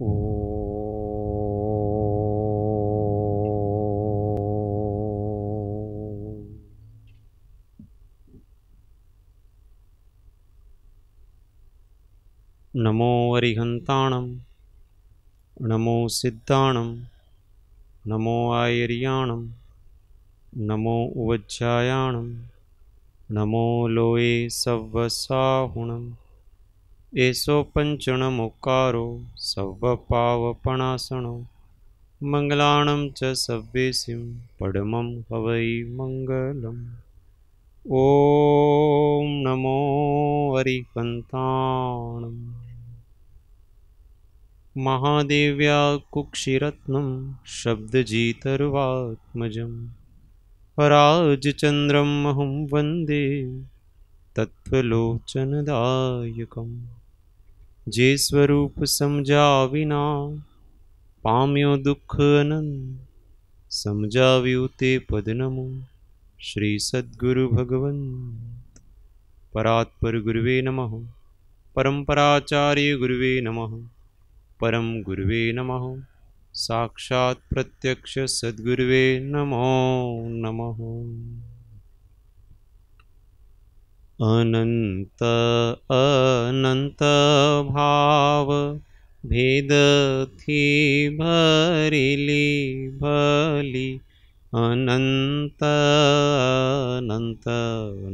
नमो अरिहन्ताणं नमो सिद्धाणं नमो आयुर्याणं नमो उवज्रायाणं नमो लोये सवसाहुणं एषो पञ्चणमुकारो सर्वपावपणासनो मङ्गलानां च सवेसिं पडमं हवै मङ्गलम् ॐ नमो हरिपन्ताणम् महादेव्या कुक्षिरत्नं शब्दजीतर्वात्मजं हराजचन्द्रं अहं वन्दे तत्त्वलोचनदायकम् ये स्वरूपसमजा विना पाम्यो नमो श्री सद्गुरु भगवन् परात्पर गुरुवे नमः परम्पराचार्य गुरुवे नमः परम गुरवे नमः साक्षात् प्रत्यक्ष सद्गुरुवे नमो नमः अनन्त अनन्त भाव भेद थि अनन्त भलि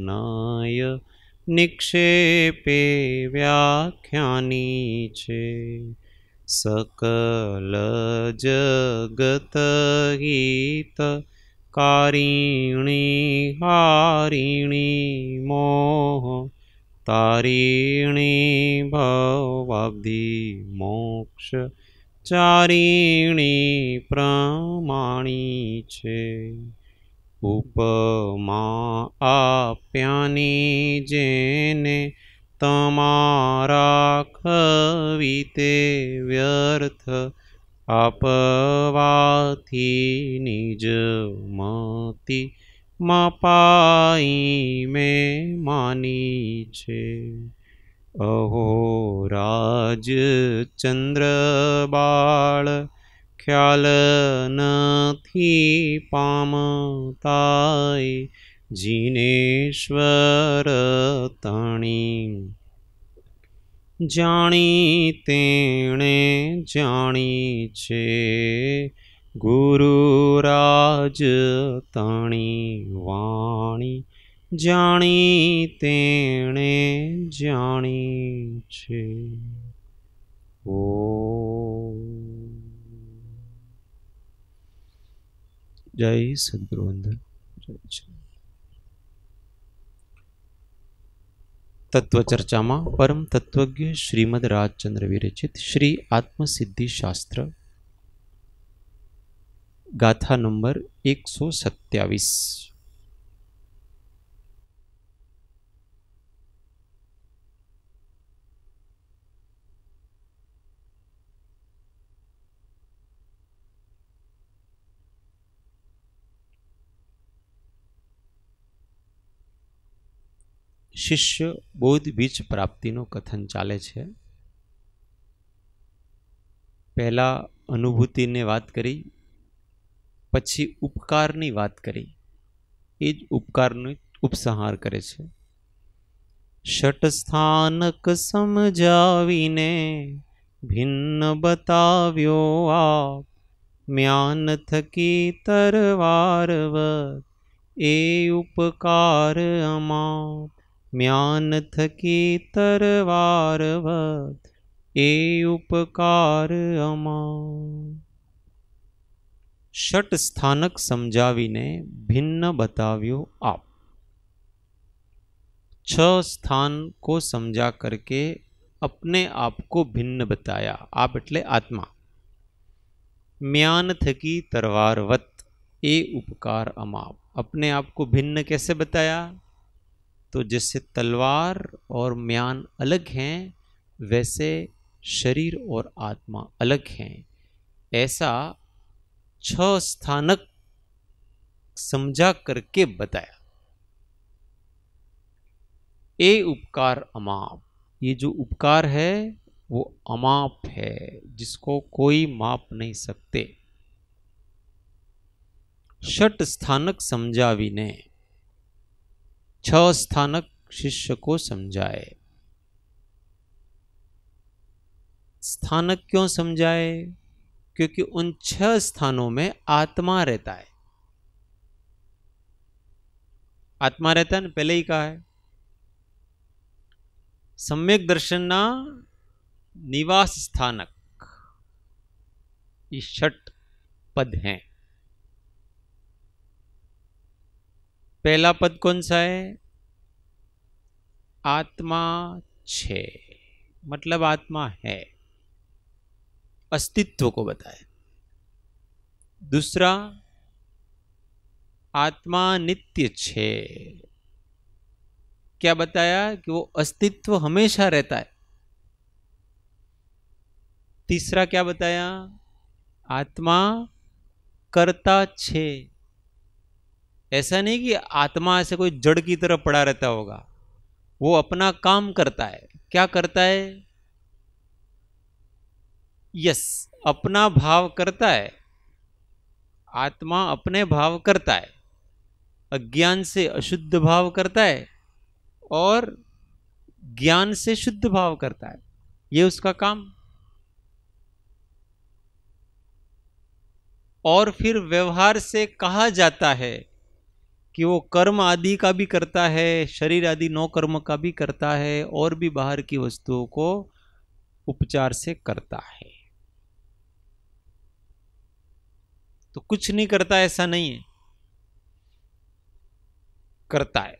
नाय निक्षेपे व्याख्यानि छे सकल जगत गीत કારિણી હારિણી મોહ તારિણી ભવાબ્ધિ મોક્ષ ચારિણી પ્રમાણી છે ઉપમા આપ્યાની જેને તમારા ખવિતે વ્યર્થ આપવાથી નિજ મતી મપાઈ મેં માની છે અહો રાજ ચંદ્ર બાળ ખ્યાલ નથી પામતાય જીનેશ્વર તણી જાણી તેણે જાણી છે ગુરુ રાજ તણી વાણી જાણી તેણે જાણી છે ઓ જય સદગુરુવંદન જય શ્રી तत्व चर्चा में परम तत्वज्ञ श्रीमद राजचंद्र विरचित श्री आत्म शास्त्र गाथा नंबर एक सौ सत्यावीस શિષ્ય બૌદ્ધ બીજ પ્રાપ્તિનું કથન ચાલે છે પહેલાં અનુભૂતિને વાત કરી પછી ઉપકારની વાત કરી એ જ ઉપકારનું ઉપસંહાર કરે છે સ્થાનક સમજાવીને ભિન્ન બતાવ્યો આપ મ્યાન થકી તરવારવત એ ઉપકાર અમાપ म्यान थकी तरवार ए उपकार अमा षट स्थानक समझावी ने भिन्न बताव्यो आप छ स्थान को समझा करके अपने आप को भिन्न बताया आप एट आत्मा म्यान थकी तरवार वत ए उपकार अमाप अपने आप को भिन्न कैसे बताया तो जैसे तलवार और म्यान अलग हैं वैसे शरीर और आत्मा अलग हैं ऐसा छ स्थानक समझा करके बताया ए उपकार अमाप ये जो उपकार है वो अमाप है जिसको कोई माप नहीं सकते षट स्थानक समझा विनय छ स्थानक शिष्य को समझाए स्थानक क्यों समझाए क्योंकि उन छह स्थानों में आत्मा रहता है आत्मा रहता है ना पहले ही कहा है सम्यक दर्शन ना निवास स्थानक ये छठ पद हैं पहला पद कौन सा है आत्मा छ मतलब आत्मा है अस्तित्व को बताए दूसरा आत्मा नित्य छे क्या बताया कि वो अस्तित्व हमेशा रहता है तीसरा क्या बताया आत्मा करता छे ऐसा नहीं कि आत्मा ऐसे कोई जड़ की तरह पड़ा रहता होगा वो अपना काम करता है क्या करता है यस अपना भाव करता है आत्मा अपने भाव करता है अज्ञान से अशुद्ध भाव करता है और ज्ञान से शुद्ध भाव करता है ये उसका काम और फिर व्यवहार से कहा जाता है कि वो कर्म आदि का भी करता है शरीर आदि नौ कर्म का भी करता है और भी बाहर की वस्तुओं को उपचार से करता है तो कुछ नहीं करता ऐसा नहीं है करता है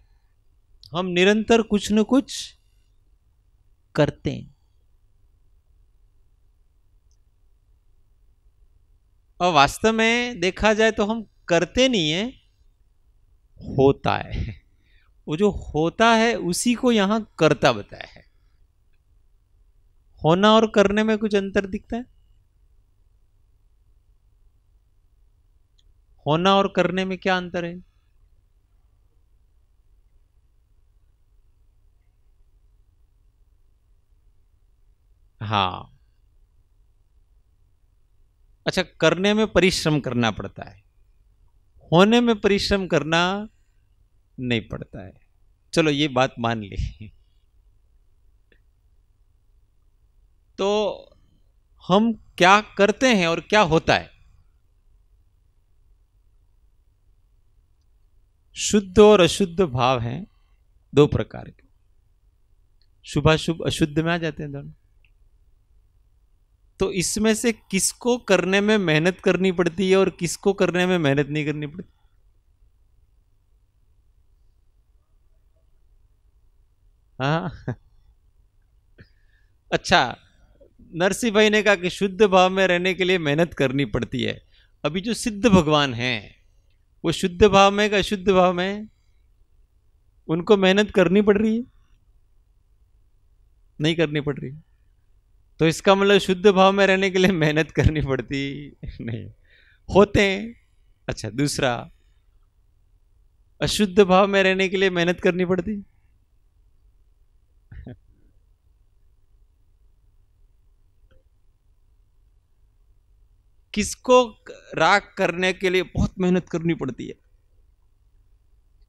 हम निरंतर कुछ न कुछ करते हैं और वास्तव में देखा जाए तो हम करते नहीं है होता है वो जो होता है उसी को यहां करता बताया है होना और करने में कुछ अंतर दिखता है होना और करने में क्या अंतर है हाँ अच्छा करने में परिश्रम करना पड़ता है होने में परिश्रम करना नहीं पड़ता है चलो ये बात मान ली तो हम क्या करते हैं और क्या होता है शुद्ध और अशुद्ध भाव हैं दो प्रकार के शुभ अशुभ अशुद्ध में आ जाते हैं दोनों तो इसमें से किसको करने में मेहनत करनी पड़ती है और किसको करने में मेहनत नहीं करनी पड़ती हाँ अच्छा नरसिंह भाई ने कहा कि शुद्ध भाव में रहने के लिए मेहनत करनी पड़ती है अभी जो सिद्ध भगवान हैं वो शुद्ध भाव में का अशुद्ध भाव में उनको मेहनत करनी पड़ रही है नहीं करनी पड़ रही है तो इसका मतलब शुद्ध भाव में रहने के लिए मेहनत करनी पड़ती नहीं होते हैं अच्छा दूसरा अशुद्ध भाव में रहने के लिए मेहनत करनी पड़ती किसको राग करने के लिए बहुत मेहनत करनी पड़ती है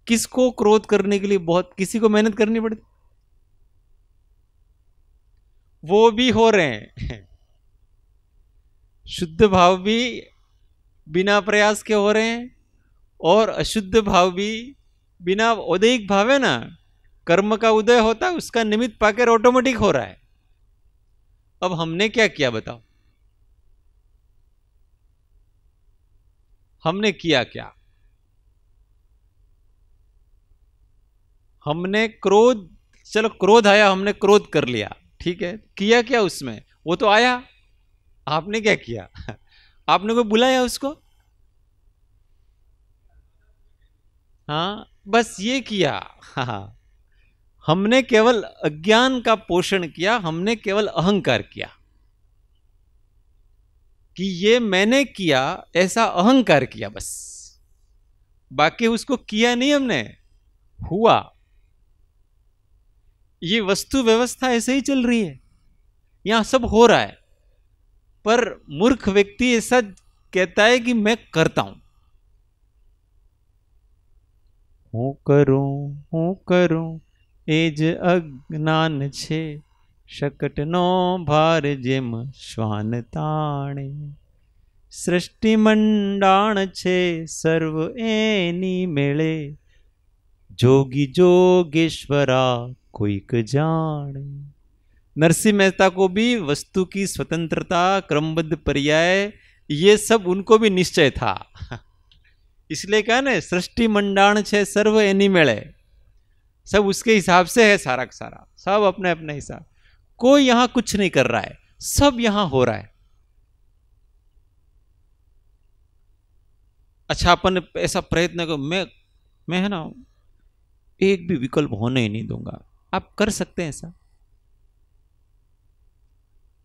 किसको क्रोध करने के लिए बहुत किसी को मेहनत करनी पड़ती वो भी हो रहे हैं शुद्ध भाव भी बिना प्रयास के हो रहे हैं और अशुद्ध भाव भी बिना औदयिक भाव है ना कर्म का उदय होता है उसका निमित्त पाकर ऑटोमेटिक हो रहा है अब हमने क्या किया बताओ हमने किया क्या हमने क्रोध चलो क्रोध आया हमने क्रोध कर लिया ठीक है किया क्या उसमें वो तो आया आपने क्या किया आपने कोई बुलाया उसको हाँ बस ये किया हाँ हमने केवल अज्ञान का पोषण किया हमने केवल अहंकार किया कि ये मैंने किया ऐसा अहंकार किया बस बाकी उसको किया नहीं हमने हुआ ये वस्तु व्यवस्था ऐसे ही चल रही है यहां सब हो रहा है पर मूर्ख व्यक्ति ऐसा कहता है कि मैं करता हूं हूं करूं हूं करूं एज अज्ञान छे शकट नो भार जेम श्वान ताणे सृष्टि मंडाण छे सर्व एनी मेले जोगी जोगेश्वरा कोई क जाने नरसिंह मेहता को भी वस्तु की स्वतंत्रता क्रमबद्ध पर्याय ये सब उनको भी निश्चय था इसलिए क्या ना सृष्टि मंडाण छे सर्व एनिमेल है सब उसके हिसाब से है सारा का सारा सब अपने अपने हिसाब कोई यहां कुछ नहीं कर रहा है सब यहां हो रहा है अच्छा अपन ऐसा प्रयत्न कर मैं मैं है ना एक भी विकल्प होने ही नहीं दूंगा आप कर सकते हैं ऐसा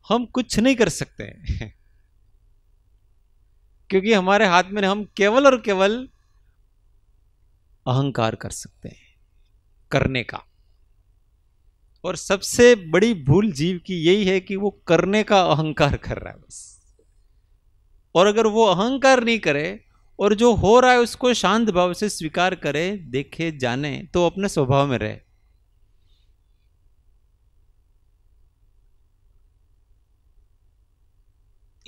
हम कुछ नहीं कर सकते हैं क्योंकि हमारे हाथ में हम केवल और केवल अहंकार कर सकते हैं करने का और सबसे बड़ी भूल जीव की यही है कि वो करने का अहंकार कर रहा है बस और अगर वो अहंकार नहीं करे और जो हो रहा है उसको शांत भाव से स्वीकार करे देखे जाने तो अपने स्वभाव में रहे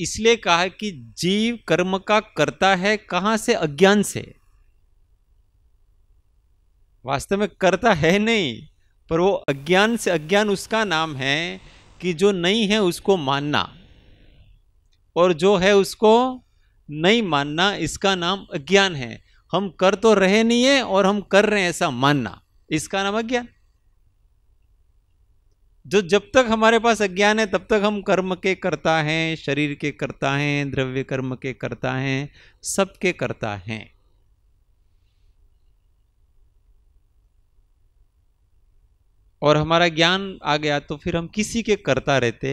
इसलिए कहा कि जीव कर्म का करता है कहां से अज्ञान से वास्तव में करता है नहीं पर वो अज्ञान से अज्ञान उसका नाम है कि जो नहीं है उसको मानना और जो है उसको नहीं मानना इसका नाम अज्ञान है हम कर तो रहे नहीं है और हम कर रहे हैं ऐसा मानना इसका नाम अज्ञान जो जब तक हमारे पास अज्ञान है तब तक हम कर्म के करता हैं शरीर के करता हैं द्रव्य कर्म के करता हैं सबके करता हैं और हमारा ज्ञान आ गया तो फिर हम किसी के करता रहते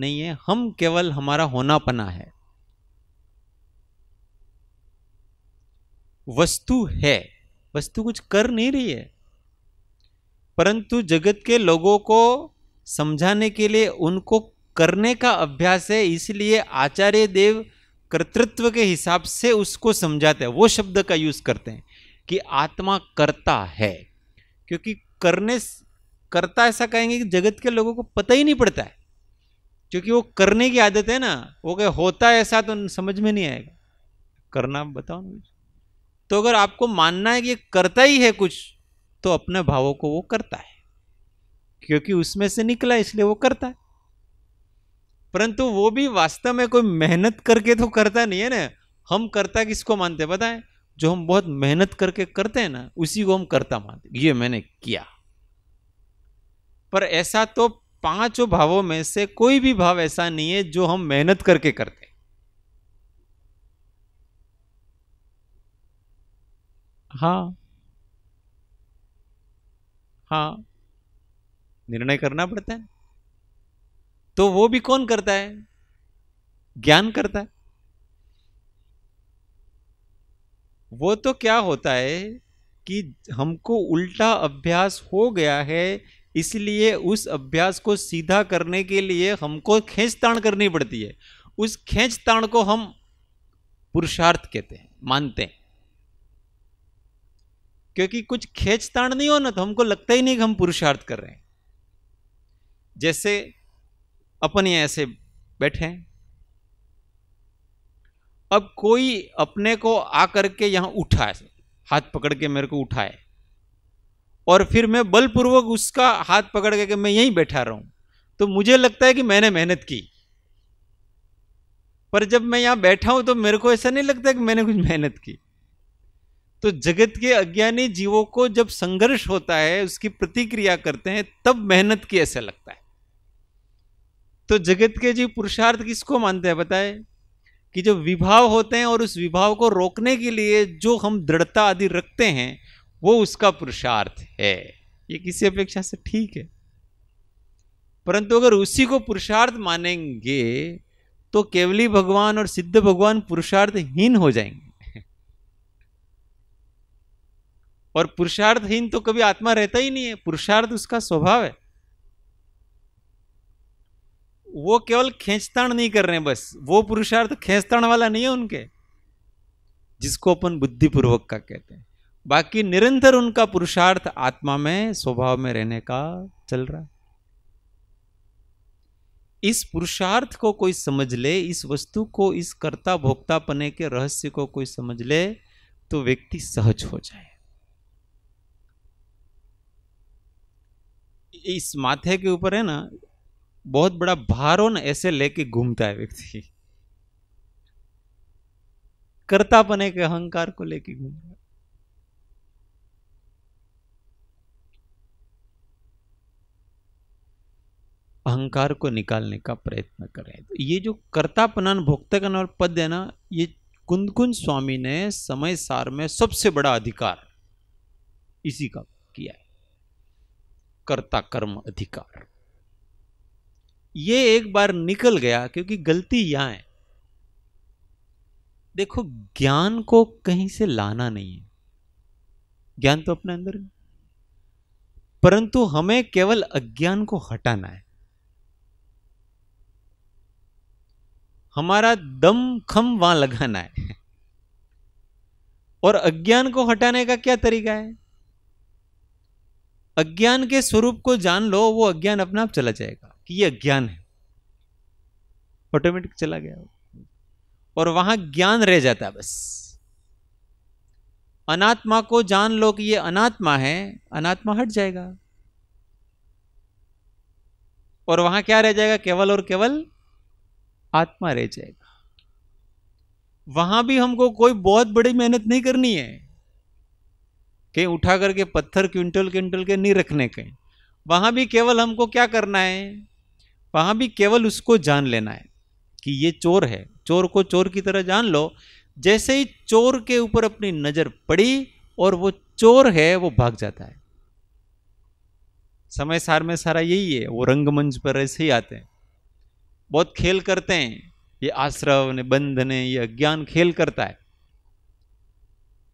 नहीं है हम केवल हमारा होनापना है वस्तु है वस्तु कुछ कर नहीं रही है परंतु जगत के लोगों को समझाने के लिए उनको करने का अभ्यास है इसलिए आचार्य देव कर्तृत्व के हिसाब से उसको समझाते हैं वो शब्द का यूज करते हैं कि आत्मा करता है क्योंकि करने करता ऐसा कहेंगे कि जगत के लोगों को पता ही नहीं पड़ता है क्योंकि वो करने की आदत है ना वो कहे होता है ऐसा तो समझ में नहीं आएगा करना बताओ तो अगर आपको मानना है कि करता ही है कुछ तो अपने भावों को वो करता है क्योंकि उसमें से निकला इसलिए वो करता है परंतु वो भी वास्तव में कोई मेहनत करके तो करता नहीं है ना हम करता किसको मानते हैं है जो हम बहुत मेहनत करके करते हैं ना उसी को हम करता मानते ये मैंने किया पर ऐसा तो पांचों भावों में से कोई भी भाव ऐसा नहीं है जो हम मेहनत करके करते हाँ हाँ निर्णय करना पड़ता है तो वो भी कौन करता है ज्ञान करता है वो तो क्या होता है कि हमको उल्टा अभ्यास हो गया है इसलिए उस अभ्यास को सीधा करने के लिए हमको खेचताण करनी पड़ती है उस खेचताण को हम पुरुषार्थ कहते हैं मानते हैं क्योंकि कुछ खेचताण नहीं हो ना तो हमको लगता ही नहीं कि हम पुरुषार्थ कर रहे हैं जैसे अपन ये ऐसे बैठे हैं अब कोई अपने को आकर के यहां उठाए हाथ पकड़ के मेरे को उठाए और फिर मैं बलपूर्वक उसका हाथ पकड़ के मैं यहीं बैठा हूं तो मुझे लगता है कि मैंने मेहनत की पर जब मैं यहां बैठा हूं तो मेरे को ऐसा नहीं लगता कि मैंने कुछ मेहनत की तो जगत के अज्ञानी जीवों को जब संघर्ष होता है उसकी प्रतिक्रिया करते हैं तब मेहनत की ऐसा लगता है तो जगत के जी पुरुषार्थ किसको मानते हैं बताए कि जो विभाव होते हैं और उस विभाव को रोकने के लिए जो हम दृढ़ता आदि रखते हैं वो उसका पुरुषार्थ है ये किसी अपेक्षा से ठीक है परंतु अगर उसी को पुरुषार्थ मानेंगे तो केवली भगवान और सिद्ध भगवान पुरुषार्थहीन हो जाएंगे और पुरुषार्थहीन तो कभी आत्मा रहता ही नहीं है पुरुषार्थ उसका स्वभाव है वो केवल खींचताण नहीं कर रहे हैं बस वो पुरुषार्थ खींचताण वाला नहीं है उनके जिसको अपन बुद्धिपूर्वक का कहते हैं बाकी निरंतर उनका पुरुषार्थ आत्मा में स्वभाव में रहने का चल रहा है इस पुरुषार्थ को कोई समझ ले इस वस्तु को इस कर्ता भोक्ता पने के रहस्य को कोई समझ ले तो व्यक्ति सहज हो जाए इस माथे के ऊपर है ना बहुत बड़ा भारोन ऐसे लेके घूमता है व्यक्ति कर्तापन के अहंकार को लेके घूम रहा है अहंकार को निकालने का प्रयत्न करें तो ये जो कर्तापनान भोक्तकन और पद है ना ये कुंदकुंद स्वामी ने समय सार में सबसे बड़ा अधिकार इसी का किया है कर्ता कर्म अधिकार ये एक बार निकल गया क्योंकि गलती यहां है देखो ज्ञान को कहीं से लाना नहीं है ज्ञान तो अपने अंदर परंतु हमें केवल अज्ञान को हटाना है हमारा दम खम वहां लगाना है और अज्ञान को हटाने का क्या तरीका है अज्ञान के स्वरूप को जान लो वो अज्ञान अपना आप चला जाएगा कि ये अज्ञान है ऑटोमेटिक चला गया और वहां ज्ञान रह जाता है बस अनात्मा को जान लो कि ये अनात्मा है अनात्मा हट जाएगा और वहां क्या रह जाएगा केवल और केवल आत्मा रह जाएगा वहां भी हमको कोई बहुत बड़ी मेहनत नहीं करनी है कहीं उठा करके पत्थर क्विंटल क्विंटल के नहीं रखने कहीं वहां भी केवल हमको क्या करना है वहाँ भी केवल उसको जान लेना है कि ये चोर है चोर को चोर की तरह जान लो जैसे ही चोर के ऊपर अपनी नज़र पड़ी और वो चोर है वो भाग जाता है समय सार में सारा यही है वो रंगमंच पर ऐसे ही आते हैं बहुत खेल करते हैं ये आश्रव ने बंधन ये अज्ञान खेल करता है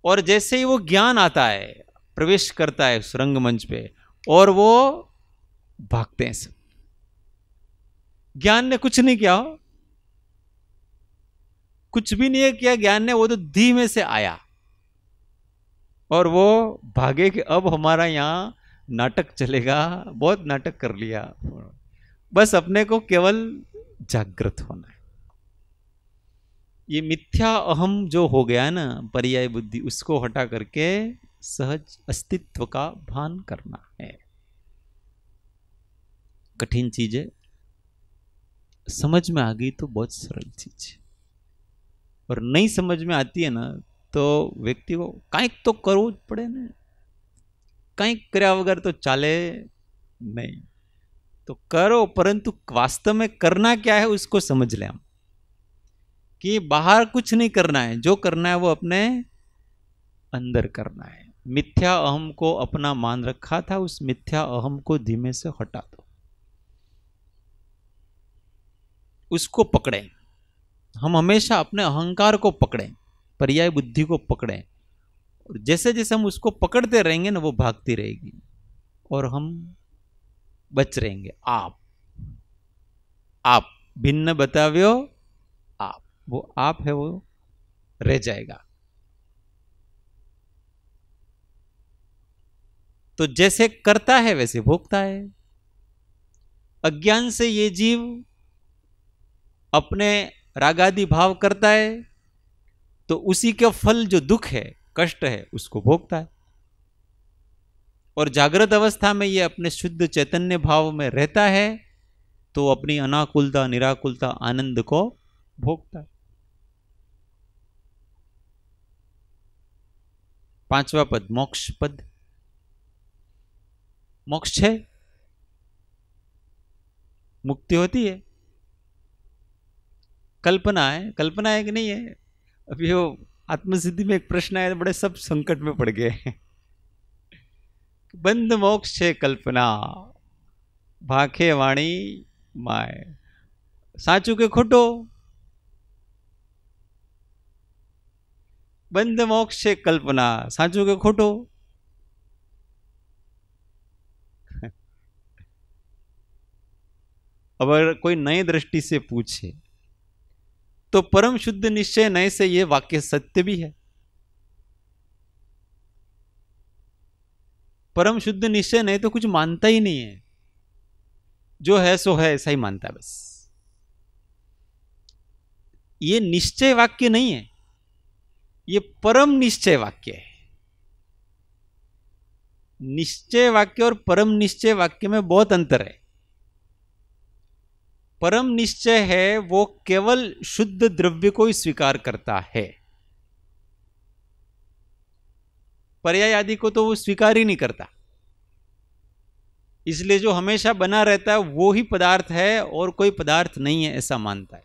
और जैसे ही वो ज्ञान आता है प्रवेश करता है उस रंगमंच पे और वो भागते हैं सब ज्ञान ने कुछ नहीं किया कुछ भी नहीं किया ज्ञान ने वो तो धीमे से आया और वो भागे कि अब हमारा यहां नाटक चलेगा बहुत नाटक कर लिया बस अपने को केवल जागृत होना है ये मिथ्या अहम जो हो गया ना पर्याय बुद्धि उसको हटा करके सहज अस्तित्व का भान करना है कठिन चीज है समझ में आ गई तो बहुत सरल चीज़ है और नहीं समझ में आती है ना तो व्यक्ति को कहीं तो करो पड़े પડે कहीं कर वगैरह तो चले नहीं तो करो परंतु वास्तव में करना क्या है उसको समझ लें हम कि बाहर कुछ नहीं करना है जो करना है वो अपने अंदर करना है मिथ्या अहम को अपना मान रखा था उस मिथ्या अहम को धीमे से हटा दो उसको पकड़ें हम हमेशा अपने अहंकार को पकड़ें पर्याय बुद्धि को पकड़ें और जैसे जैसे हम उसको पकड़ते रहेंगे ना वो भागती रहेगी और हम बच रहेंगे आप आप भिन्न बताव्यो आप वो आप है वो रह जाएगा तो जैसे करता है वैसे भोगता है अज्ञान से ये जीव अपने रागादि भाव करता है तो उसी के फल जो दुख है कष्ट है उसको भोगता है और जागृत अवस्था में ये अपने शुद्ध चैतन्य भाव में रहता है तो अपनी अनाकुलता निराकुलता आनंद को भोगता है पांचवा पद मोक्ष पद मोक्ष है मुक्ति होती है कल्पना है कल्पना है कि नहीं है अभी वो आत्मसिद्धि में एक प्रश्न आया बड़े सब संकट में पड़ गए बंद मोक्ष है कल्पना भाखे वाणी माए साचू के खोटो बंद मोक्ष है कल्पना साचू के खोटो अगर कोई નઈ दृष्टि से पूछे तो परम शुद्ध निश्चय नए से यह वाक्य सत्य भी है परम शुद्ध निश्चय नहीं तो कुछ मानता ही नहीं है जो है सो है ऐसा ही मानता है बस ये निश्चय वाक्य नहीं है ये परम निश्चय वाक्य है निश्चय वाक्य और परम निश्चय वाक्य में बहुत अंतर है परम निश्चय है वो केवल शुद्ध द्रव्य को ही स्वीकार करता है पर्याय आदि को तो वो स्वीकार ही नहीं करता इसलिए जो हमेशा बना रहता है वो ही पदार्थ है और कोई पदार्थ नहीं है ऐसा मानता है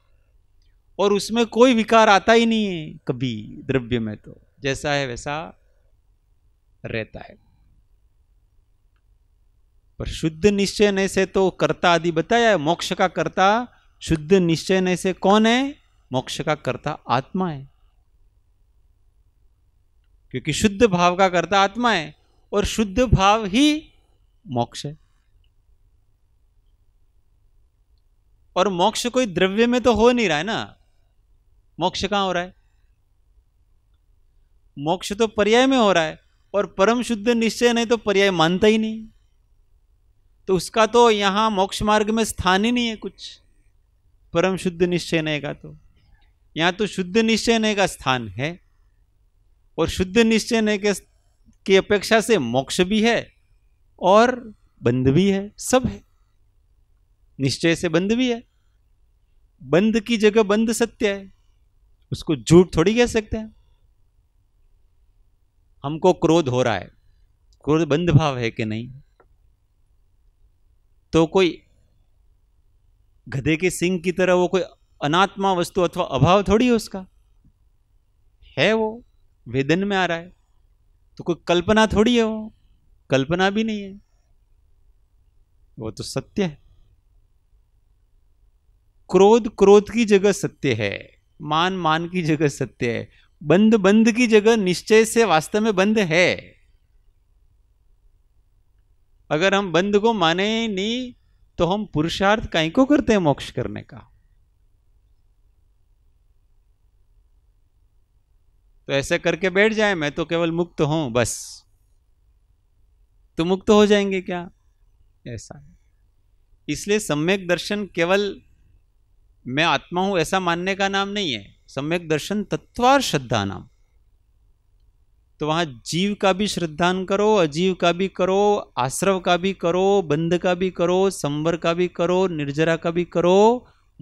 और उसमें कोई विकार आता ही नहीं है कभी द्रव्य में तो जैसा है वैसा रहता है पर शुद्ध निश्चय ने से तो कर्ता आदि बताया है मोक्ष का कर्ता शुद्ध निश्चय ने से कौन है मोक्ष का कर्ता आत्मा है क्योंकि शुद्ध भाव का कर्ता आत्मा है और शुद्ध भाव ही मोक्ष है और मोक्ष कोई द्रव्य में तो हो नहीं रहा है ना मोक्ष कहां हो रहा है मोक्ष तो पर्याय में हो रहा है और परम शुद्ध निश्चय नहीं तो पर्याय मानता ही नहीं तो उसका तो यहाँ मोक्ष मार्ग में स्थान ही नहीं है कुछ परम शुद्ध निश्चय नय का तो यहाँ तो शुद्ध निश्चय नय का स्थान है और शुद्ध निश्चय नय के की अपेक्षा से मोक्ष भी है और बंध भी है सब है निश्चय से बंध भी है बंध की जगह बंध सत्य है उसको झूठ थोड़ी कह सकते हैं हमको क्रोध हो रहा है क्रोध बंद भाव है कि नहीं तो कोई गधे के सिंह की तरह वो कोई अनात्मा वस्तु अथवा अभाव थोड़ी है उसका है वो वेदन में आ रहा है तो कोई कल्पना थोड़ी है वो कल्पना भी नहीं है वो तो सत्य है क्रोध क्रोध की जगह सत्य है मान मान की जगह सत्य है बंद बंद की जगह निश्चय से वास्तव में बंद है अगर हम बंध को माने नहीं तो हम पुरुषार्थ कहीं को करते हैं मोक्ष करने का तो ऐसे करके बैठ जाए मैं तो केवल मुक्त हूं बस तो मुक्त हो जाएंगे क्या ऐसा है इसलिए सम्यक दर्शन केवल मैं आत्मा हूं ऐसा मानने का नाम नहीं है सम्यक दर्शन तत्वार श्रद्धा नाम तो वहां जीव का भी श्रद्धान करो अजीव का भी करो आश्रव का भी करो बंध का भी करो संवर का भी करो निर्जरा का भी करो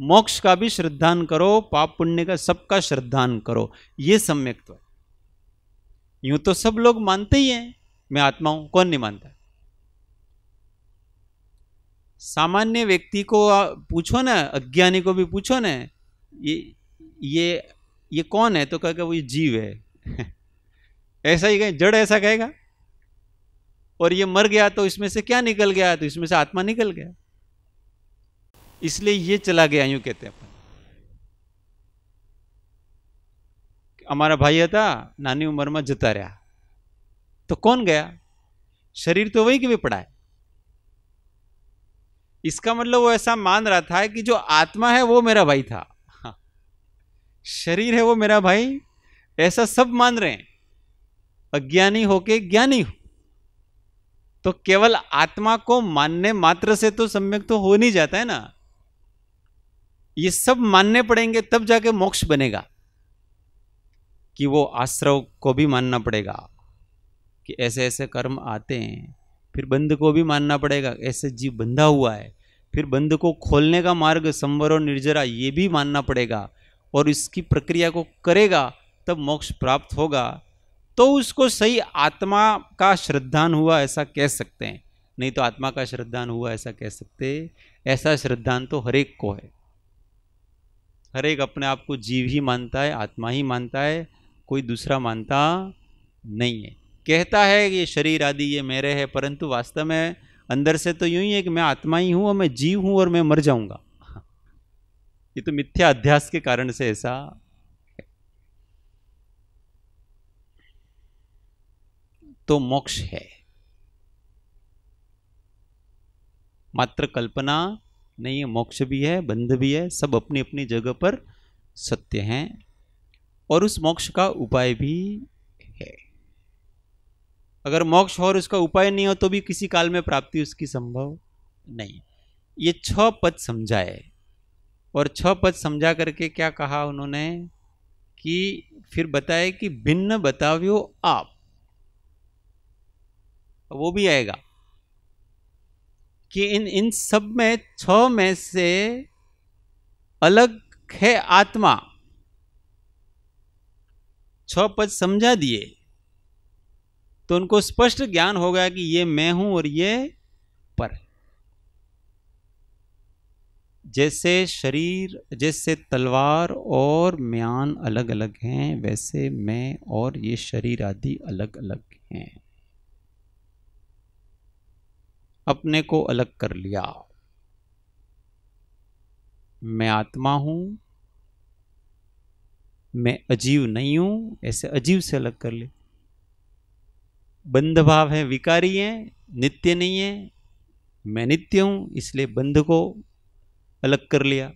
मोक्ष का भी श्रद्धान करो पाप पुण्य का सबका श्रद्धान करो ये सम्यक तो है यूं तो सब लोग मानते ही हैं मैं आत्मा हूं कौन नहीं मानता सामान्य व्यक्ति को पूछो ना अज्ञानी को भी पूछो ना ये ये ये कौन है तो कह वो ये जीव है ऐसा ही कहें जड़ ऐसा कहेगा और ये मर गया तो इसमें से क्या निकल गया तो इसमें से आत्मा निकल गया इसलिए ये चला गया यूं कहते हैं अपन हमारा भाई था नानी उम्र में जता रहा तो कौन गया शरीर तो वही के भी पड़ा है इसका मतलब वो ऐसा मान रहा था कि जो आत्मा है वो मेरा भाई था हाँ। शरीर है वो मेरा भाई ऐसा सब मान रहे हैं अज्ञानी होके ज्ञानी हो तो केवल आत्मा को मानने मात्र से तो सम्यक तो हो नहीं जाता है ना ये सब मानने पड़ेंगे तब जाके मोक्ष बनेगा कि वो आश्रव को भी मानना पड़ेगा कि ऐसे ऐसे कर्म आते हैं फिर बंध को भी मानना पड़ेगा ऐसे जीव बंधा हुआ है फिर बंध को खोलने का मार्ग संवर और निर्जरा ये भी मानना पड़ेगा और इसकी प्रक्रिया को करेगा तब मोक्ष प्राप्त होगा तो उसको सही आत्मा का श्रद्धान हुआ ऐसा कह सकते हैं नहीं तो आत्मा का श्रद्धान हुआ ऐसा कह सकते ऐसा श्रद्धान तो हरेक को है हरेक अपने आप को जीव ही मानता है आत्मा ही मानता है कोई दूसरा मानता नहीं है कहता है कि ये शरीर आदि ये मेरे है परंतु वास्तव में अंदर से तो यूं ही है कि मैं आत्मा ही हूँ और मैं जीव हूँ और मैं मर जाऊँगा ये तो मिथ्या अध्यास के कारण से ऐसा तो मोक्ष है मात्र कल्पना नहीं है मोक्ष भी है बंध भी है सब अपनी अपनी जगह पर सत्य हैं और उस मोक्ष का उपाय भी है अगर मोक्ष और उसका उपाय नहीं हो तो भी किसी काल में प्राप्ति उसकी संभव नहीं ये छह पद समझाए और छ पद समझा करके क्या कहा उन्होंने कि फिर बताए कि भिन्न बतावियो आप वो भी आएगा कि इन इन सब में छ में से अलग है आत्मा छ पद समझा दिए तो उनको स्पष्ट ज्ञान हो गया कि ये मैं हूं और ये पर जैसे शरीर जैसे तलवार और म्यान अलग अलग हैं वैसे मैं और ये शरीर आदि अलग अलग हैं अपने को अलग कर लिया मैं आत्मा हूं मैं अजीव नहीं हूं ऐसे अजीव से अलग कर ले बंध भाव है विकारी है नित्य नहीं है मैं नित्य हूं इसलिए बंध को अलग कर लिया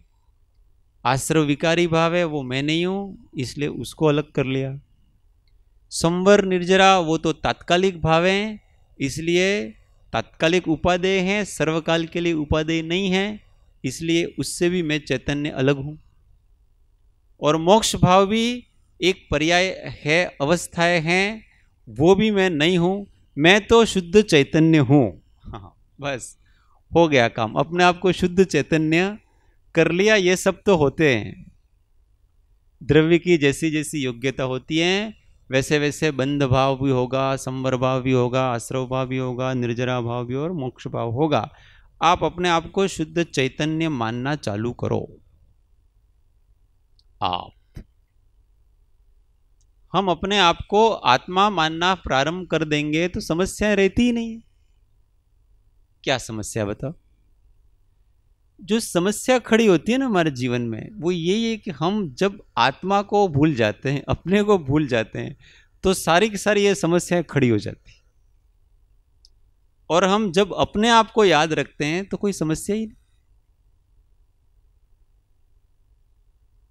आश्रय विकारी भाव है वो मैं नहीं हूं इसलिए उसको अलग कर लिया संवर निर्जरा वो तो तात्कालिक भाव है इसलिए तात्कालिक उपादेय हैं सर्वकाल के लिए उपादेय नहीं है इसलिए उससे भी मैं चैतन्य अलग हूँ और मोक्ष भाव भी एक पर्याय है अवस्थाएं हैं वो भी मैं नहीं हूँ मैं तो शुद्ध चैतन्य हूँ हाँ बस हो गया काम अपने आप को शुद्ध चैतन्य कर लिया ये सब तो होते हैं द्रव्य की जैसी जैसी योग्यता होती है वैसे वैसे बंध भाव भी होगा संवर भाव भी होगा आश्रव भाव भी होगा निर्जरा भाव भी और मोक्ष भाव होगा आप अपने आप को शुद्ध चैतन्य मानना चालू करो आप हम अपने आप को आत्मा मानना प्रारंभ कर देंगे तो समस्याएं रहती ही नहीं क्या समस्या बताओ जो समस्या खड़ी होती है ना हमारे जीवन में वो यही है कि हम जब आत्मा को भूल जाते हैं अपने को भूल जाते हैं तो सारी की सारी ये समस्याएं खड़ी हो जाती और हम जब अपने आप को याद रखते हैं तो कोई समस्या ही नहीं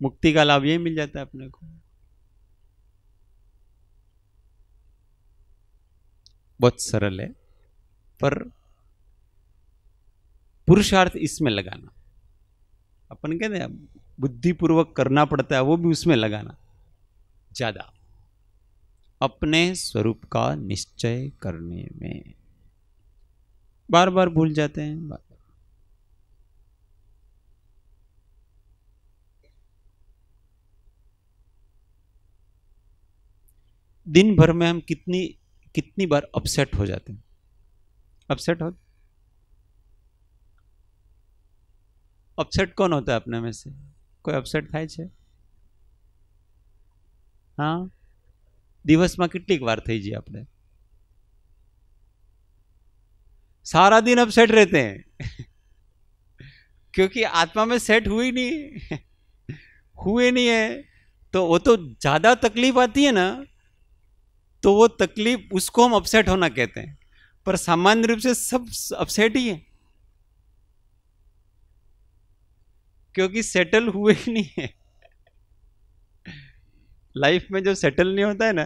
मुक्ति का लाभ यही मिल जाता है अपने को बहुत सरल है पर पुरुषार्थ इसमें लगाना अपन कहते हैं बुद्धिपूर्वक करना पड़ता है वो भी उसमें लगाना ज़्यादा अपने स्वरूप का निश्चय करने में बार बार भूल जाते हैं बार दिन भर में हम कितनी कितनी बार अपसेट हो जाते हैं अपसेट हो कौन होता है अपने में से कोई अपसेट थाय हाँ दिवस में कितनी बार थी जी अपने सारा दिन अपसेट रहते हैं क्योंकि आत्मा में सेट हुई नहीं हुए नहीं है तो वो तो ज़्यादा तकलीफ आती है ना तो वो तकलीफ उसको हम अपसेट होना कहते हैं पर सामान्य रूप से सब अपसेट ही है क्योंकि सेटल हुए ही नहीं है लाइफ में जो सेटल नहीं होता है ना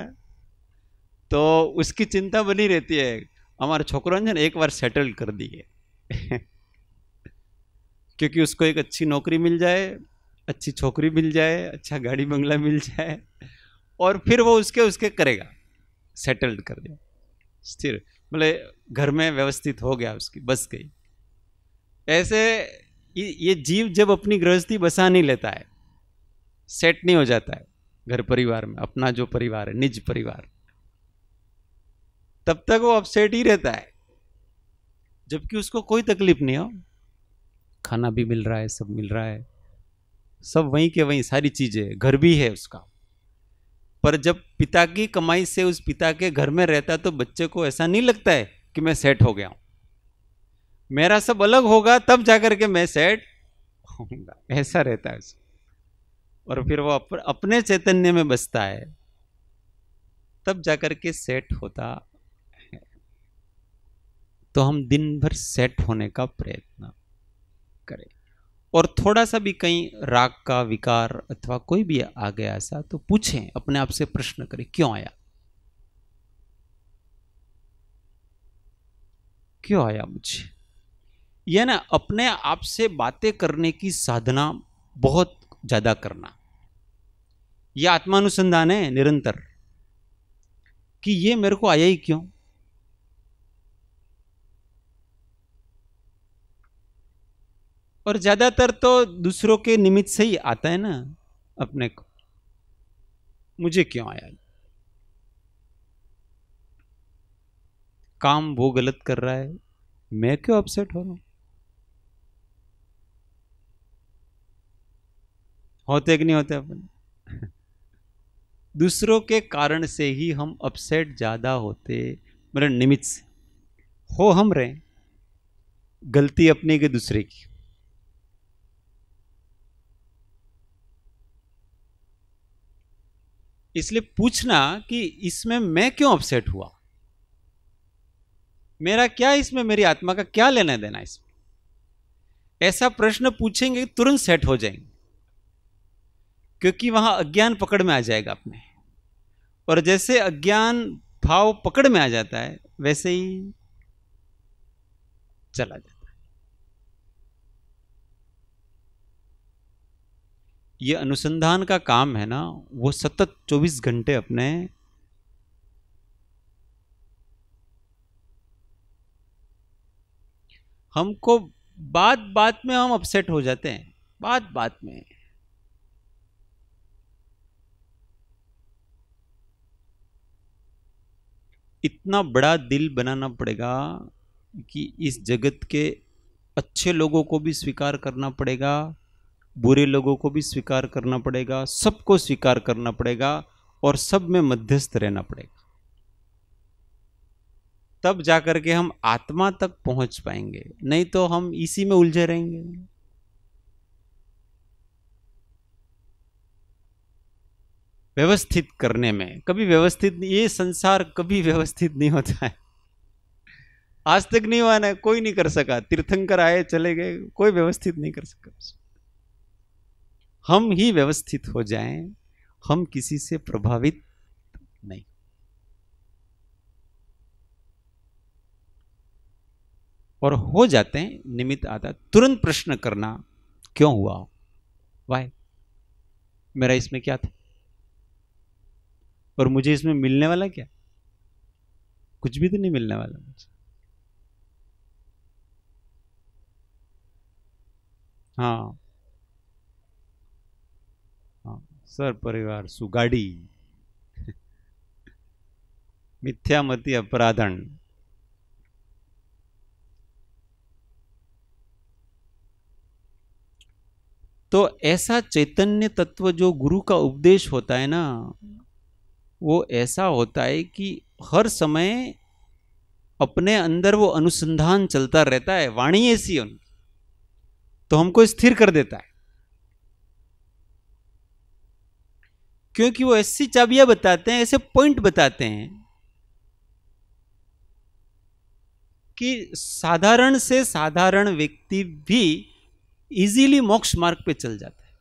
तो उसकी चिंता बनी रहती है हमारा छोकरा ने एक बार सेटल कर दिए क्योंकि उसको एक अच्छी नौकरी मिल जाए अच्छी छोकरी मिल जाए अच्छा गाड़ी बंगला मिल जाए और फिर वो उसके उसके करेगा सेटल्ड कर दिया स्थिर मतलब घर में व्यवस्थित हो गया उसकी बस गई ऐसे ये जीव जब अपनी गृहस्थी बसा नहीं लेता है सेट नहीं हो जाता है घर परिवार में अपना जो परिवार है निज परिवार तब तक वो अपसेट ही रहता है जबकि उसको कोई तकलीफ नहीं हो खाना भी मिल रहा है सब मिल रहा है सब वहीं के वहीं सारी चीज़ें घर भी है उसका पर जब पिता की कमाई से उस पिता के घर में रहता तो बच्चे को ऐसा नहीं लगता है कि मैं सेट हो गया हूँ मेरा सब अलग होगा तब जाकर के मैं सेट होऊंगा ऐसा रहता है उसको और फिर वो अप, अपने चैतन्य में बसता है तब जाकर के सेट होता है तो हम दिन भर सेट होने का प्रयत्न करें और थोड़ा सा भी कहीं राग का विकार अथवा कोई भी आ गया ऐसा तो पूछें अपने आप से प्रश्न करें क्यों आया क्यों आया मुझे यह ना अपने आप से बातें करने की साधना बहुत ज़्यादा करना यह आत्मानुसंधान है निरंतर कि ये मेरे को आया ही क्यों और ज़्यादातर तो दूसरों के निमित्त से ही आता है ना अपने को मुझे क्यों आया काम वो गलत कर रहा है मैं क्यों अपसेट हो रहा हूं होते कि नहीं होते अपन दूसरों के कारण से ही हम अपसेट ज़्यादा होते मतलब निमित्त से हो हम रहे गलती अपने के दूसरे की इसलिए पूछना कि इसमें मैं क्यों अपसेट हुआ मेरा क्या इसमें मेरी आत्मा का क्या लेना देना इसमें ऐसा प्रश्न पूछेंगे तुरंत सेट हो जाएंगे क्योंकि वहाँ अज्ञान पकड़ में आ जाएगा अपने और जैसे अज्ञान भाव पकड़ में आ जाता है वैसे ही चला जाता है ये अनुसंधान का काम है ना वो सतत 24 घंटे अपने हमको बात बात में हम अपसेट हो जाते हैं बात बात में इतना बड़ा दिल बनाना पड़ेगा कि इस जगत के अच्छे लोगों को भी स्वीकार करना पड़ेगा बुरे लोगों को भी स्वीकार करना पड़ेगा सबको स्वीकार करना पड़ेगा और सब में मध्यस्थ रहना पड़ेगा तब जाकर के हम आत्मा तक पहुंच पाएंगे नहीं तो हम इसी में उलझे रहेंगे व्यवस्थित करने में कभी व्यवस्थित ये संसार कभी व्यवस्थित नहीं होता है आज तक नहीं हुआ ना कोई नहीं कर सका तीर्थंकर आए चले गए कोई व्यवस्थित नहीं कर सका हम ही व्यवस्थित हो जाएं हम किसी से प्रभावित नहीं और हो जाते हैं निमित्त आता तुरंत प्रश्न करना क्यों हुआ वाय मेरा इसमें क्या था और मुझे इसमें मिलने वाला क्या कुछ भी तो नहीं मिलने वाला मुझे हाँ हाँ सर परिवार सुगाडी मिथ्यामती अपराधन तो ऐसा चैतन्य तत्व जो गुरु का उपदेश होता है ना वो ऐसा होता है कि हर समय अपने अंदर वो अनुसंधान चलता रहता है वाणी ऐसी उनकी तो हमको स्थिर कर देता है क्योंकि वो ऐसी चाबियां बताते हैं ऐसे पॉइंट बताते हैं कि साधारण से साधारण व्यक्ति भी इजीली मोक्ष मार्ग पे चल जाता है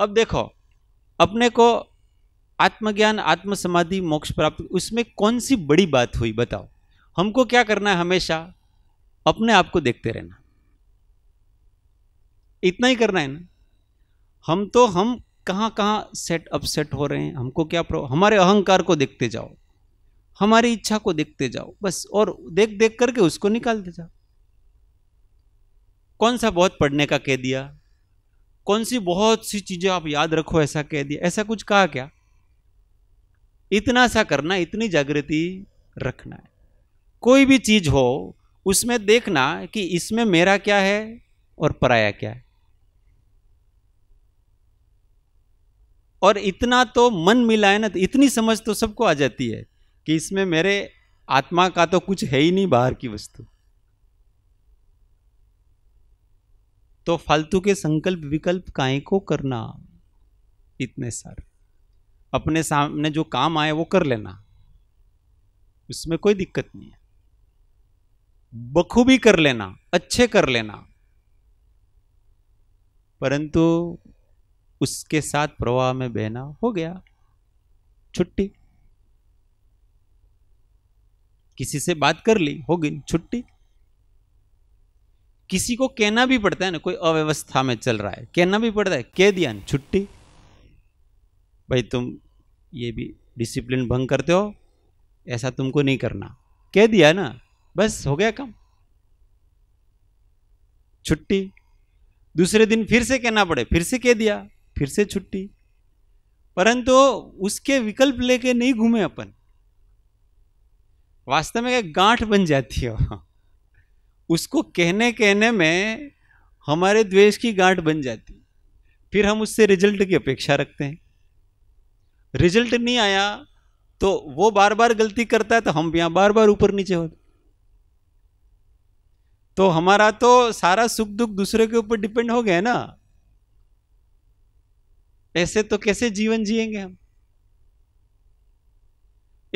अब देखो अपने को आत्मज्ञान आत्म समाधि मोक्ष प्राप्ति उसमें कौन सी बड़ी बात हुई बताओ हमको क्या करना है हमेशा अपने आप को देखते रहना इतना ही करना है ना हम तो हम कहाँ कहाँ सेट अपसेट हो रहे हैं हमको क्या प्रो हमारे अहंकार को देखते जाओ हमारी इच्छा को देखते जाओ बस और देख देख करके उसको निकालते जाओ कौन सा बहुत पढ़ने का कह दिया कौन सी बहुत सी चीज़ें आप याद रखो ऐसा कह दिया ऐसा कुछ कहा क्या इतना सा करना इतनी जागृति रखना है कोई भी चीज हो उसमें देखना कि इसमें मेरा क्या है और पराया क्या है और इतना तो मन मिलाए ना तो इतनी समझ तो सबको आ जाती है कि इसमें मेरे आत्मा का तो कुछ है ही नहीं बाहर की वस्तु तो फालतू के संकल्प विकल्प काय को करना इतने सारे अपने सामने जो काम आए वो कर लेना इसमें कोई दिक्कत नहीं है बखूबी कर लेना अच्छे कर लेना परंतु उसके साथ प्रवाह में बहना हो गया छुट्टी किसी से बात कर ली होगी छुट्टी किसी को कहना भी पड़ता है ना कोई अव्यवस्था में चल रहा है कहना भी पड़ता है कह दिया छुट्टी भाई तुम ये भी डिसिप्लिन भंग करते हो ऐसा तुमको नहीं करना कह दिया ना बस हो गया काम छुट्टी दूसरे दिन फिर से कहना पड़े फिर से कह दिया फिर से छुट्टी परंतु उसके विकल्प लेके नहीं घूमे अपन वास्तव में गांठ बन जाती है उसको कहने कहने में हमारे द्वेष की गांठ बन जाती फिर हम उससे रिजल्ट की अपेक्षा रखते हैं रिजल्ट नहीं आया तो वो बार बार गलती करता है तो हम यहां बार बार ऊपर नीचे होते तो हमारा तो सारा सुख दुख दूसरे के ऊपर डिपेंड हो गया ना ऐसे तो कैसे जीवन जिएंगे हम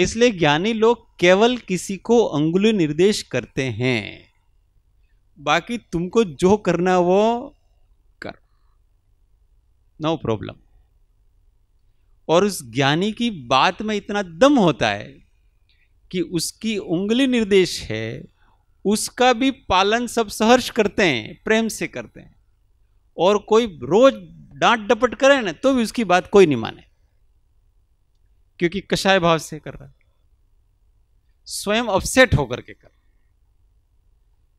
इसलिए ज्ञानी लोग केवल किसी को अंगुली निर्देश करते हैं बाकी तुमको जो करना वो कर नो प्रॉब्लम और उस ज्ञानी की बात में इतना दम होता है कि उसकी उंगली निर्देश है उसका भी पालन सब सहर्ष करते हैं प्रेम से करते हैं और कोई रोज डांट डपट करे ना तो भी उसकी बात कोई नहीं माने क्योंकि कषाय भाव से कर रहा है स्वयं अपसेट होकर के कर रहा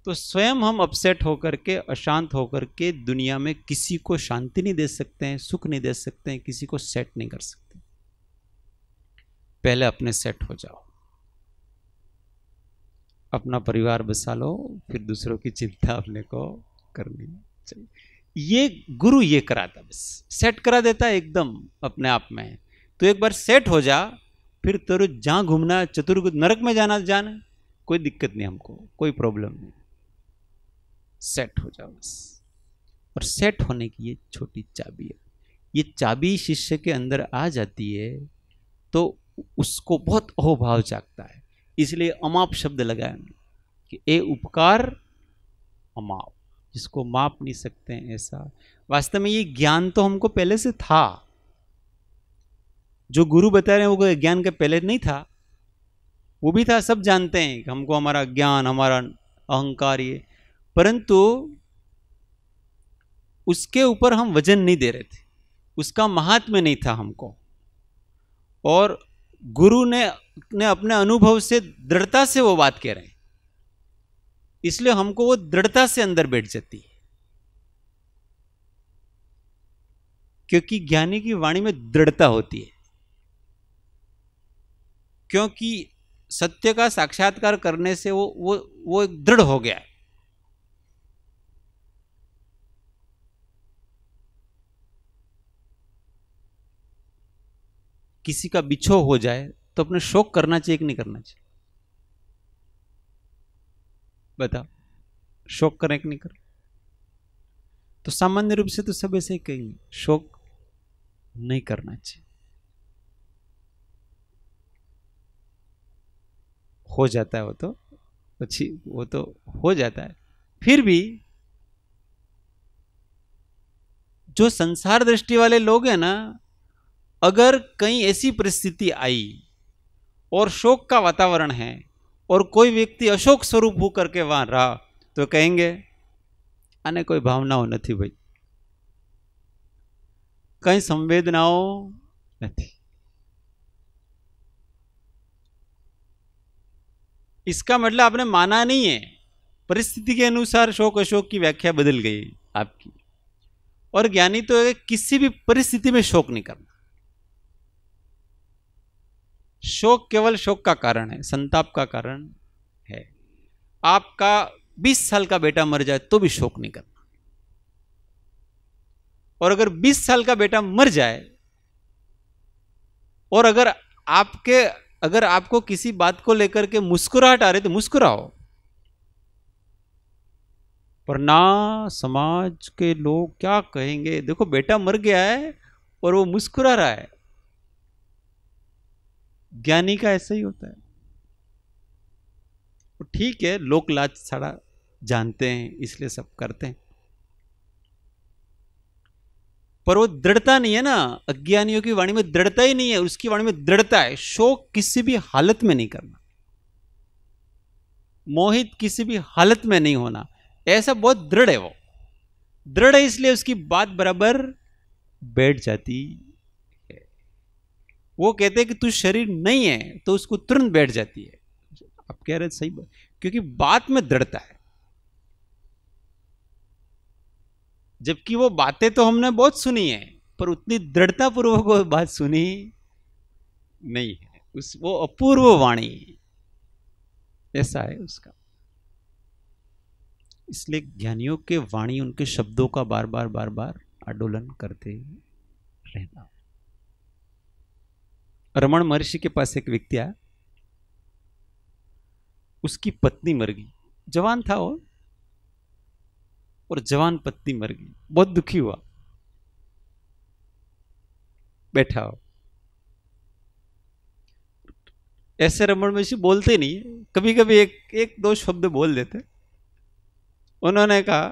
तो स्वयं हम अपसेट होकर के अशांत होकर के दुनिया में किसी को शांति नहीं दे सकते हैं सुख नहीं दे सकते हैं किसी को सेट नहीं कर सकते पहले अपने सेट हो जाओ अपना परिवार बसा लो फिर दूसरों की चिंता अपने को करनी चाहिए ये गुरु ये कराता बस सेट करा देता है एकदम अपने आप में तो एक बार सेट हो जा फिर तेरे जहाँ घूमना चतुर्गुद नरक में जाना जाना कोई दिक्कत नहीं हमको कोई प्रॉब्लम नहीं सेट हो जाओ बस और सेट होने की ये छोटी चाबी है ये चाबी शिष्य के अंदर आ जाती है तो उसको बहुत अहोभाव जागता है इसलिए अमाप शब्द लगाया कि ए उपकार अमाप जिसको माप नहीं सकते हैं ऐसा वास्तव में ये ज्ञान तो हमको पहले से था जो गुरु बता रहे हैं वो ज्ञान के पहले नहीं था वो भी था सब जानते हैं कि हमको हमारा ज्ञान हमारा अहंकार ये परंतु उसके ऊपर हम वजन नहीं दे रहे थे उसका महात्म्य नहीं था हमको और गुरु ने ने अपने अनुभव से दृढ़ता से वो बात कह रहे हैं इसलिए हमको वो दृढ़ता से अंदर बैठ जाती है क्योंकि ज्ञानी की वाणी में दृढ़ता होती है क्योंकि सत्य का साक्षात्कार करने से वो वो वो दृढ़ हो गया है किसी का बिछो हो जाए तो अपने शोक करना चाहिए कि नहीं करना चाहिए बताओ शोक करें कि नहीं करें तो सामान्य रूप से तो सब ऐसे ही कहेंगे शोक नहीं करना चाहिए हो जाता है वो तो अच्छी वो तो हो जाता है फिर भी जो संसार दृष्टि वाले लोग हैं ना अगर कहीं ऐसी परिस्थिति आई और शोक का वातावरण है और कोई व्यक्ति अशोक स्वरूप हो करके वहाँ रहा तो कहेंगे आने कोई भावनाओं नहीं भाई कई संवेदनाओं इसका मतलब आपने माना नहीं है परिस्थिति के अनुसार शोक अशोक की व्याख्या बदल गई आपकी और ज्ञानी तो किसी भी परिस्थिति में शोक नहीं करना शोक केवल शोक का कारण है संताप का कारण है आपका 20 साल का बेटा मर जाए तो भी शोक नहीं करना और अगर 20 साल का बेटा मर जाए और अगर आपके अगर आपको किसी बात को लेकर के मुस्कुराहट आ रही तो मुस्कुराओ पर ना समाज के लोग क्या कहेंगे देखो बेटा मर गया है और वो मुस्कुरा रहा है ज्ञानी का ऐसा ही होता है तो ठीक है लोक लाज सारा जानते हैं इसलिए सब करते हैं पर वो दृढ़ता नहीं है ना अज्ञानियों की वाणी में दृढ़ता ही नहीं है उसकी वाणी में दृढ़ता है शोक किसी भी हालत में नहीं करना मोहित किसी भी हालत में नहीं होना ऐसा बहुत दृढ़ है वो दृढ़ है इसलिए उसकी बात बराबर बैठ जाती वो कहते हैं कि तू शरीर नहीं है तो उसको तुरंत बैठ जाती है आप कह रहे सही बात क्योंकि बात में दृढ़ता है जबकि वो बातें तो हमने बहुत सुनी है पर उतनी दृढ़तापूर्वक वो बात सुनी नहीं है उस वो अपूर्व वाणी ऐसा है उसका इसलिए ज्ञानियों के वाणी उनके शब्दों का बार बार बार बार आंदोलन करते रहना रमण महर्षि के पास एक व्यक्ति आया उसकी पत्नी मर गई जवान था वो और जवान पत्नी मर गई बहुत दुखी हुआ बैठा हो ऐसे रमण महर्षि बोलते नहीं कभी कभी एक एक दो शब्द बोल देते उन्होंने कहा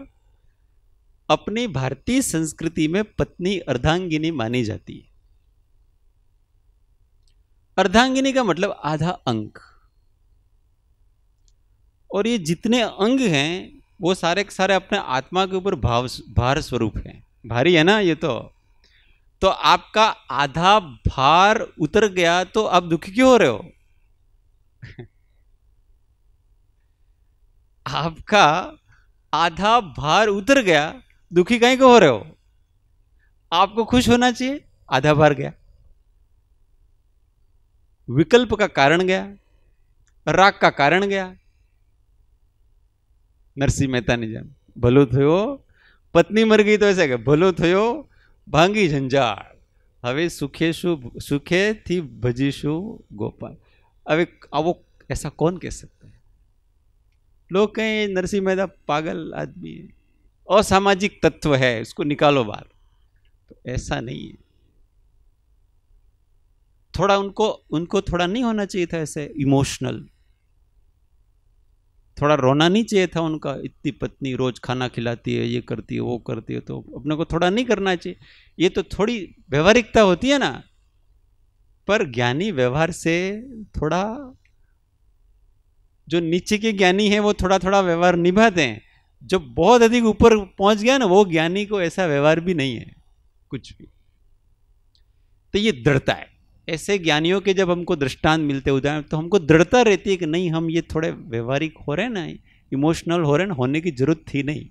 अपनी भारतीय संस्कृति में पत्नी अर्धांगिनी मानी जाती है अर्धांगिनी का मतलब आधा अंग और ये जितने अंग हैं वो सारे के सारे अपने आत्मा के ऊपर भाव भार स्वरूप हैं भारी है ना ये तो तो आपका आधा भार उतर गया तो आप दुखी क्यों हो रहे हो आपका आधा भार उतर गया दुखी कहीं को हो रहे हो आपको खुश होना चाहिए आधा भार गया विकल्प का कारण गया राग का कारण गया नरसिंह मेहता ने जान भलो थो पत्नी मर गई तो ऐसा क्या भलो थो भांगी झंझाड़ हमें सुखे शु सुखे थी भजीशु गोपाल अबे अब ऐसा कौन कह सकता है लोग कहें नरसिंह मेहता पागल आदमी है असामाजिक तत्व है उसको निकालो बाहर तो ऐसा नहीं है थोड़ा उनको उनको थोड़ा नहीं होना चाहिए था ऐसे इमोशनल थोड़ा रोना नहीं चाहिए था उनका इतनी पत्नी रोज खाना खिलाती है ये करती है वो करती है तो अपने को थोड़ा नहीं करना चाहिए ये तो थोड़ी व्यवहारिकता होती है ना पर ज्ञानी व्यवहार से थोड़ा जो नीचे के ज्ञानी है वो थोड़ा थोड़ा व्यवहार निभाते हैं जो बहुत अधिक ऊपर पहुंच गया ना वो ज्ञानी को ऐसा व्यवहार भी नहीं है कुछ भी तो ये दृढ़ता है ऐसे ज्ञानियों के जब हमको दृष्टांत मिलते उदाहरण तो हमको दृढ़ता रहती है कि नहीं हम ये थोड़े व्यवहारिक हो रहे ना इमोशनल हो रहे ना होने की जरूरत थी नहीं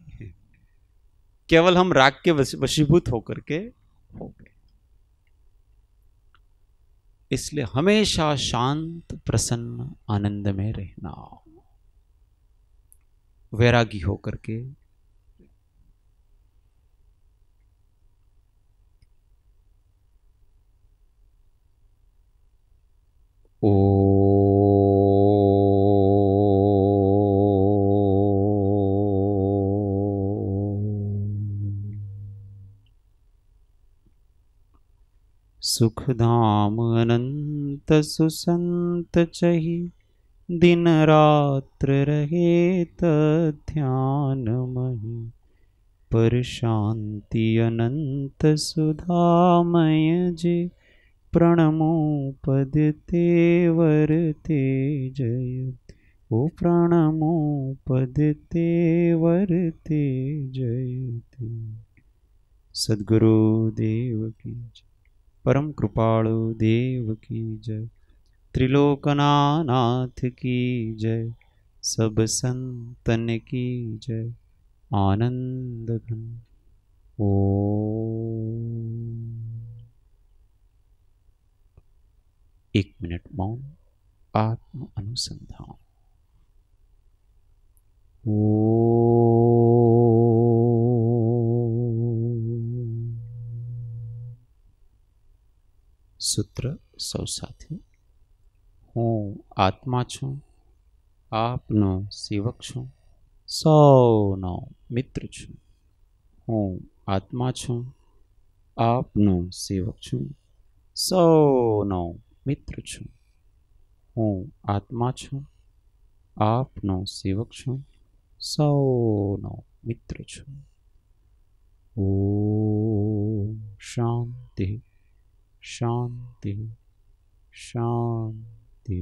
केवल हम राग के वशीभूत होकर के हो गए इसलिए हमेशा शांत प्रसन्न आनंद में रहना वैरागी होकर के ओि सुखधाम अनन्त सुसन्त दिनरात्र दिनरात्रे त ध्यानमहि अनंत अनन्त जे प्रणमोपद तेवर ते जय ओ प्रणमोपद तेवर ते जय ते सदगुरु देव की जय परम कृपाणु देव की जय त्रिलोकनाथ की जय सब संतन की जय आनंद ओ एक मिनट मौन आत्म अनुसंधान सूत्र सौ साथ हूँ आत्मा छु आप सेवक छु सौ नौ मित्र छु हूँ आत्मा छु आप सेवक छु सौ नौ मित्र छू हूँ आत्मा छू आप नो सेवक छु सौनो मित्र छु शांति शांति शांति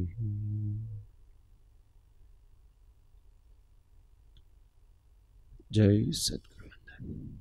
जय सतगुरु